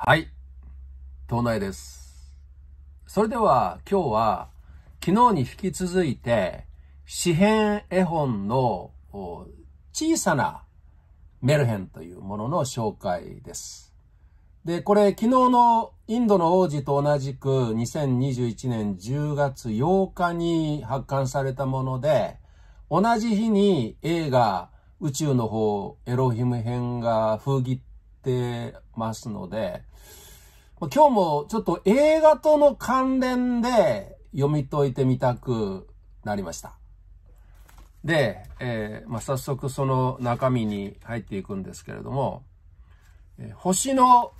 はい。東内です。それでは今日は昨日に引き続いて紙編絵本の小さなメルヘンというものの紹介です。で、これ昨日のインドの王子と同じく2021年10月8日に発刊されたもので、同じ日に映画宇宙の方エロヒム編が封切っってますので、今日もちょっと映画との関連で読み解いてみたくなりました。で、えー、まあ、早速その中身に入っていくんですけれども、えー、星の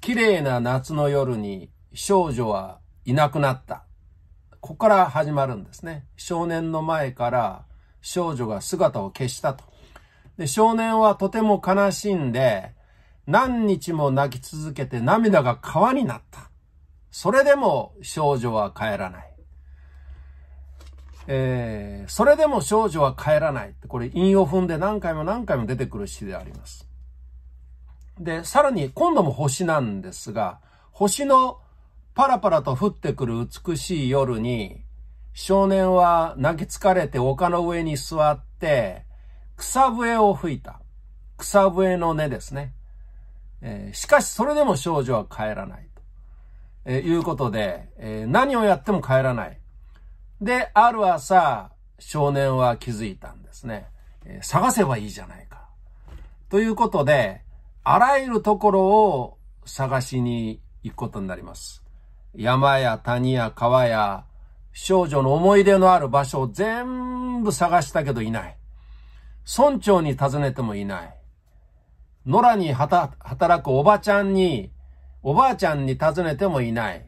綺麗な夏の夜に少女はいなくなった。ここから始まるんですね。少年の前から少女が姿を消したと。で、少年はとても悲しんで、何日も泣き続けて涙が川になった。それでも少女は帰らない。えー、それでも少女は帰らない。これ、韻を踏んで何回も何回も出てくる詩であります。で、さらに、今度も星なんですが、星のパラパラと降ってくる美しい夜に、少年は泣き疲れて丘の上に座って、草笛を吹いた。草笛の根ですね。えー、しかしそれでも少女は帰らない。と、えー、いうことで、えー、何をやっても帰らない。で、ある朝、少年は気づいたんですね。え探せばいいじゃないか。ということで、あらゆるところを探しに行くことになります。山や谷や川や少女の思い出のある場所を全部探したけどいない。村長に尋ねてもいない。野良に働くおばちゃんに、おばあちゃんに尋ねてもいない。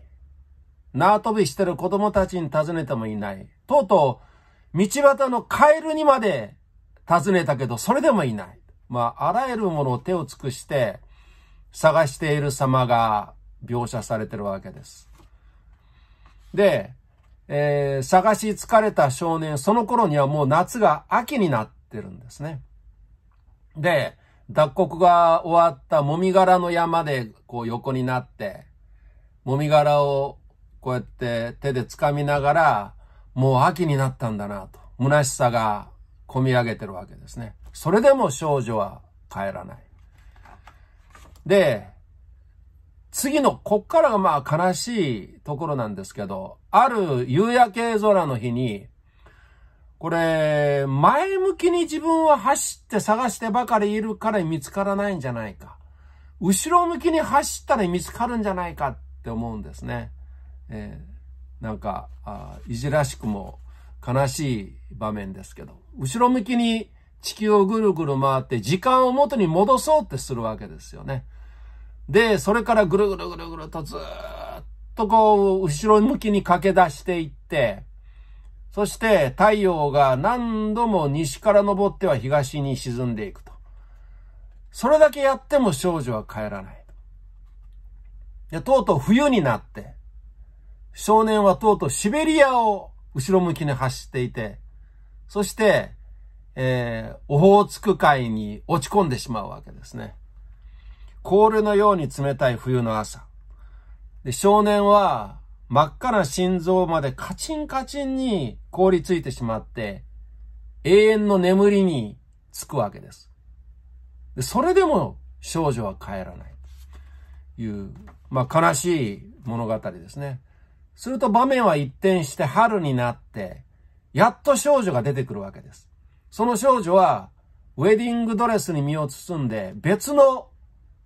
縄跳びしてる子供たちに尋ねてもいない。とうとう、道端のカエルにまで尋ねたけど、それでもいない。まあ、あらゆるものを手を尽くして、探している様が描写されてるわけです。で、えー、探し疲れた少年、その頃にはもう夏が秋になってるんですね。で、脱穀が終わったもみ殻の山でこう横になって、もみ殻をこうやって手で掴みながら、もう秋になったんだなと、虚しさが込み上げてるわけですね。それでも少女は帰らない。で、次の、こっからがまあ悲しいところなんですけど、ある夕焼け空の日に、これ、前向きに自分を走って探してばかりいるから見つからないんじゃないか。後ろ向きに走ったら見つかるんじゃないかって思うんですね。えー、なんかいじらしくも悲しい場面ですけど、後ろ向きに地球をぐるぐる回って時間を元に戻そうってするわけですよね。で、それからぐるぐるぐるぐるとずっとこう、後ろ向きに駆け出していって、そして太陽が何度も西から昇っては東に沈んでいくと。それだけやっても少女は帰らない。で、とうとう冬になって、少年はとうとうシベリアを後ろ向きに走っていて、そして、えー、オホーツク海に落ち込んでしまうわけですね。氷のように冷たい冬の朝。で、少年は真っ赤な心臓までカチンカチンに凍りついてしまって、永遠の眠りにつくわけです。それでも少女は帰らない。いう、まあ悲しい物語ですね。すると場面は一転して春になって、やっと少女が出てくるわけです。その少女は、ウェディングドレスに身を包んで、別の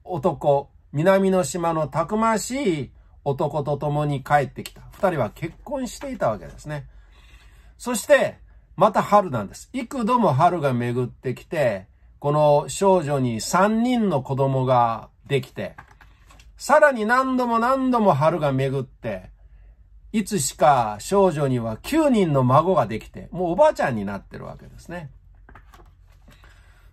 男、南の島のたくましい男と共に帰ってきた。二人は結婚していたわけですね。そして、また春なんです。幾度も春が巡ってきて、この少女に三人の子供ができて、さらに何度も何度も春が巡って、いつしか少女には9人の孫ができて、もうおばあちゃんになってるわけですね。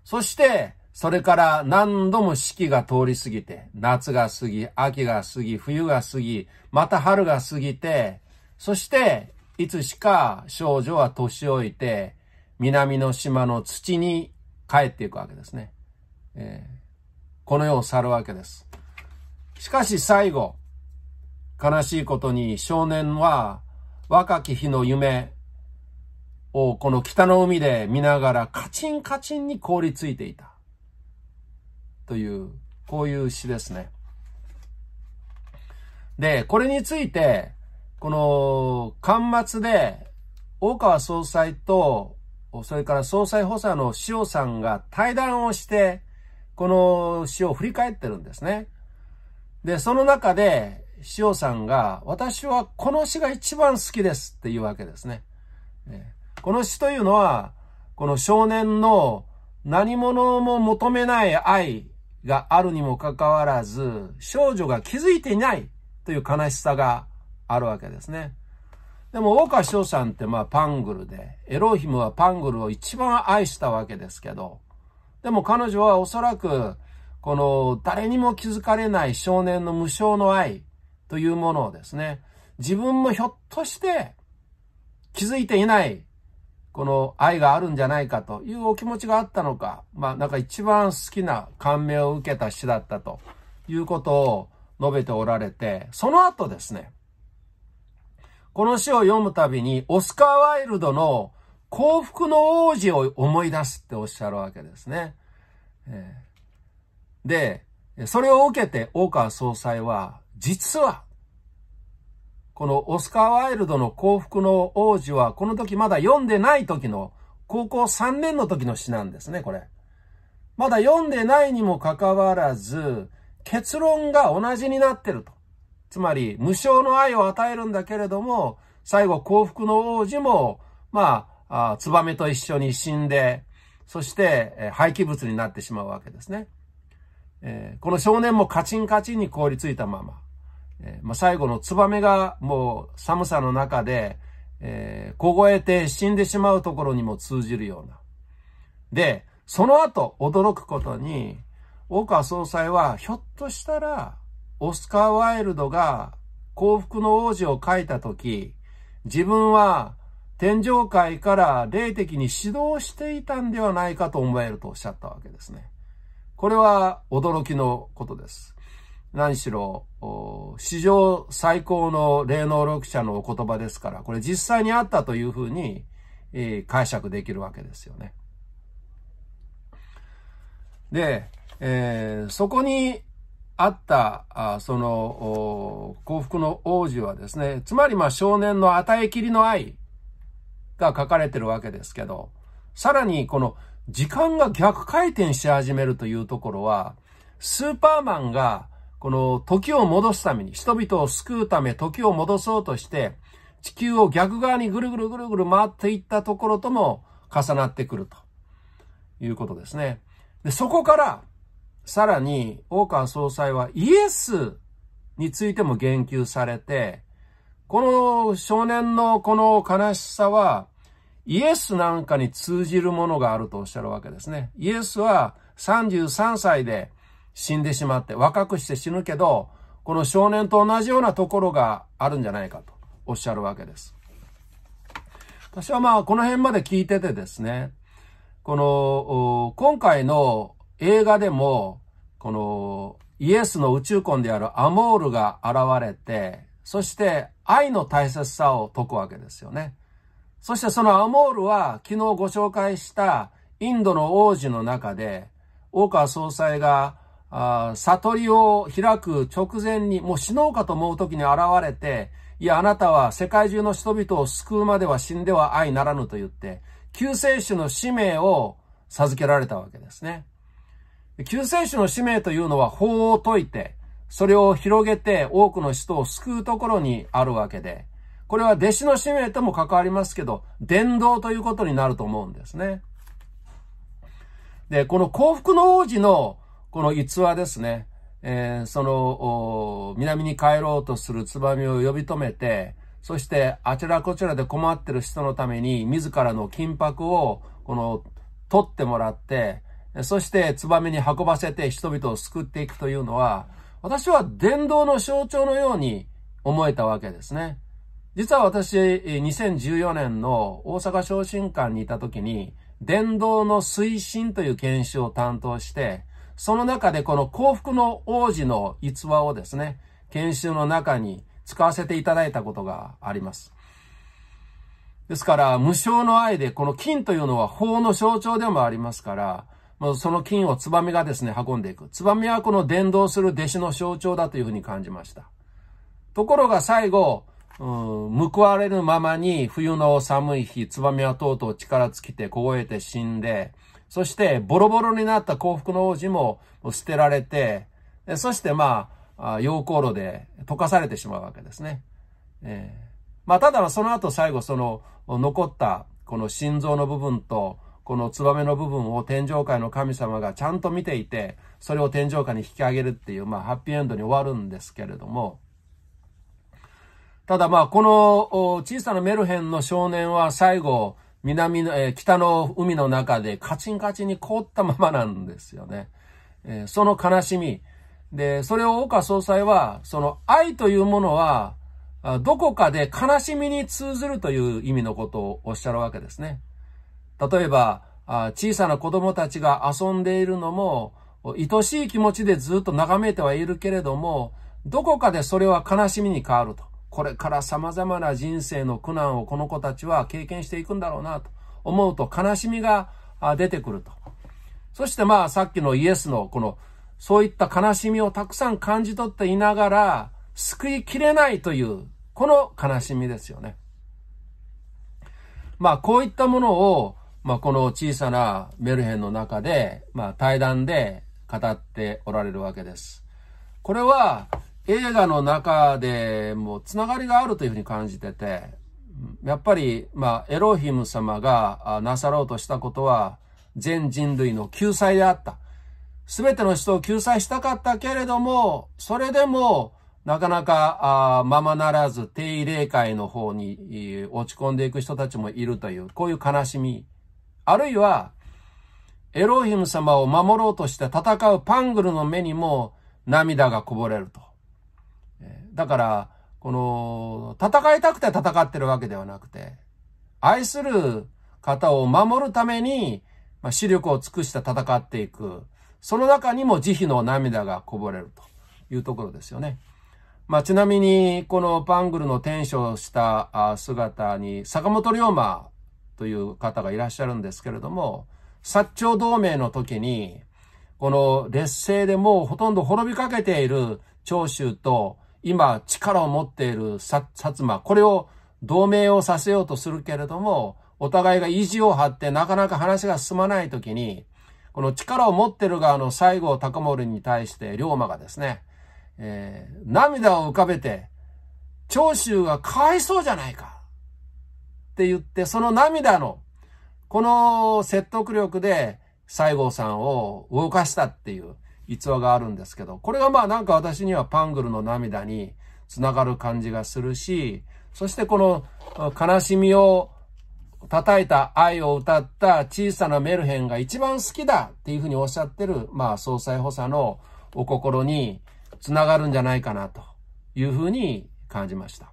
そして、それから何度も四季が通り過ぎて、夏が過ぎ、秋が過ぎ、冬が過ぎ、また春が過ぎて、そしていつしか少女は年老いて、南の島の土に帰っていくわけですね。えー、この世を去るわけです。しかし最後、悲しいことに少年は若き日の夢をこの北の海で見ながらカチンカチンに凍りついていた。という、こういう詩ですね。で、これについて、この、巻末で、大川総裁と、それから総裁補佐の塩さんが対談をして、この詩を振り返ってるんですね。で、その中で、塩さんが、私はこの詩が一番好きですっていうわけですね。この詩というのは、この少年の何者も求めない愛があるにもかかわらず、少女が気づいていないという悲しさがあるわけですね。でも、岡翔さんってまあパングルで、エロヒムはパングルを一番愛したわけですけど、でも彼女はおそらく、この誰にも気づかれない少年の無償の愛というものをですね、自分もひょっとして気づいていないこの愛があるんじゃないかというお気持ちがあったのか、まあなんか一番好きな感銘を受けた詩だったということを述べておられて、その後ですね、この詩を読むたびにオスカー・ワイルドの幸福の王子を思い出すっておっしゃるわけですね。で、それを受けて大川総裁は、実はこのオスカー・ワイルドの幸福の王子は、この時まだ読んでない時の、高校3年の時の詩なんですね、これ。まだ読んでないにもかかわらず、結論が同じになってると。つまり、無償の愛を与えるんだけれども、最後幸福の王子も、まあ、ツバメと一緒に死んで、そして、えー、廃棄物になってしまうわけですね。えー、この少年もカチンカチンに凍りついたまま。えー、まあ、最後のツバメがもう寒さの中で、えー、凍えて死んでしまうところにも通じるような。で、その後驚くことに、大川総裁はひょっとしたら、オスカー・ワイルドが幸福の王子を書いたとき、自分は天上界から霊的に指導していたんではないかと思えるとおっしゃったわけですね。これは驚きのことです。何しろ、史上最高の霊能力者のお言葉ですから、これ実際にあったというふうに、えー、解釈できるわけですよね。で、えー、そこにあったあその幸福の王子はですね、つまりまあ少年の与えきりの愛が書かれてるわけですけど、さらにこの時間が逆回転し始めるというところは、スーパーマンがこの時を戻すために、人々を救うため時を戻そうとして、地球を逆側にぐるぐるぐるぐる回っていったところとも重なってくるということですね。でそこから、さらに、大川総裁はイエスについても言及されて、この少年のこの悲しさは、イエスなんかに通じるものがあるとおっしゃるわけですね。イエスは33歳で死んでしまって、若くして死ぬけど、この少年と同じようなところがあるんじゃないかとおっしゃるわけです。私はまあ、この辺まで聞いててですね、この、今回の映画でも、この、イエスの宇宙魂であるアモールが現れて、そして愛の大切さを説くわけですよね。そしてそのアモールは昨日ご紹介したインドの王子の中で、大川総裁があ悟りを開く直前に、もう死のうかと思う時に現れて、いや、あなたは世界中の人々を救うまでは死んでは愛ならぬと言って、救世主の使命を授けられたわけですね。救世主の使命というのは法を解いて、それを広げて多くの人を救うところにあるわけで、これは弟子の使命とも関わりますけど、伝道ということになると思うんですね。で、この幸福の王子のこの逸話ですね、えー、その、南に帰ろうとするツバメを呼び止めて、そしてあちらこちらで困ってる人のために自らの金箔をこの取ってもらって、そしてツバメに運ばせて人々を救っていくというのは、私は伝道の象徴のように思えたわけですね。実は私、2014年の大阪昇進館にいた時に、伝道の推進という研修を担当して、その中でこの幸福の王子の逸話をですね、研修の中に使わせていただいたことがあります。ですから、無償の愛で、この金というのは法の象徴でもありますから、その金をツバメがですね、運んでいく。ツバメはこの伝道する弟子の象徴だというふうに感じました。ところが最後、うん、報われるままに冬の寒い日、ツバメはとうとう力尽きて凍えて死んで、そしてボロボロになった幸福の王子も捨てられて、そしてまあ、溶鉱炉で溶かされてしまうわけですね。えー、まあ、ただその後最後その残ったこの心臓の部分とこのツバメの部分を天上界の神様がちゃんと見ていて、それを天上界に引き上げるっていう、まあ、ハッピーエンドに終わるんですけれども、ただまあ、この小さなメルヘンの少年は最後、南の、えー、北の海の中でカチンカチンに凍ったままなんですよね。えー、その悲しみ。で、それを岡総裁は、その愛というものは、どこかで悲しみに通ずるという意味のことをおっしゃるわけですね。例えば、小さな子供たちが遊んでいるのも、愛しい気持ちでずっと眺めてはいるけれども、どこかでそれは悲しみに変わると。これから様々な人生の苦難をこの子たちは経験していくんだろうなと思うと悲しみが出てくると。そしてまあさっきのイエスのこのそういった悲しみをたくさん感じ取っていながら救いきれないというこの悲しみですよね。まあこういったものをまあこの小さなメルヘンの中でまあ対談で語っておられるわけです。これは映画の中でもつながりがあるというふうに感じてて、やっぱり、まあ、エロヒム様がなさろうとしたことは、全人類の救済であった。すべての人を救済したかったけれども、それでも、なかなか、あままならず、定位霊界の方に落ち込んでいく人たちもいるという、こういう悲しみ。あるいは、エロヒム様を守ろうとして戦うパングルの目にも涙がこぼれると。だから、この、戦いたくて戦ってるわけではなくて、愛する方を守るために、まあ、視力を尽くして戦っていく。その中にも慈悲の涙がこぼれるというところですよね。まあ、ちなみに、このパングルの天守をした姿に、坂本龍馬という方がいらっしゃるんですけれども、薩長同盟の時に、この劣勢でもうほとんど滅びかけている長州と今力を持っている薩摩、これを同盟をさせようとするけれども、お互いが意地を張ってなかなか話が進まないときに、この力を持ってる側の西郷隆盛に対して龍馬がですね、えー、涙を浮かべて、長州がかわいそうじゃないかって言って、その涙の、この説得力で西郷さんを動かしたっていう、逸話があるんですけど、これがまあなんか私にはパングルの涙につながる感じがするし、そしてこの悲しみを叩いた愛を歌った小さなメルヘンが一番好きだっていうふうにおっしゃってる、まあ総裁補佐のお心につながるんじゃないかなというふうに感じました。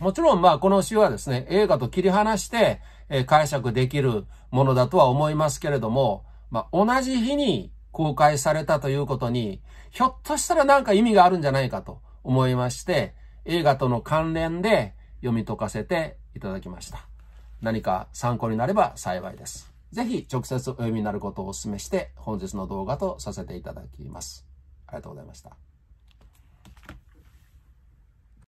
もちろんまあこの詩はですね、映画と切り離して解釈できるものだとは思いますけれども、まあ同じ日に公開されたということに、ひょっとしたらなんか意味があるんじゃないかと思いまして、映画との関連で読み解かせていただきました。何か参考になれば幸いです。ぜひ直接お読みになることをお勧めして、本日の動画とさせていただきます。ありがとうございました。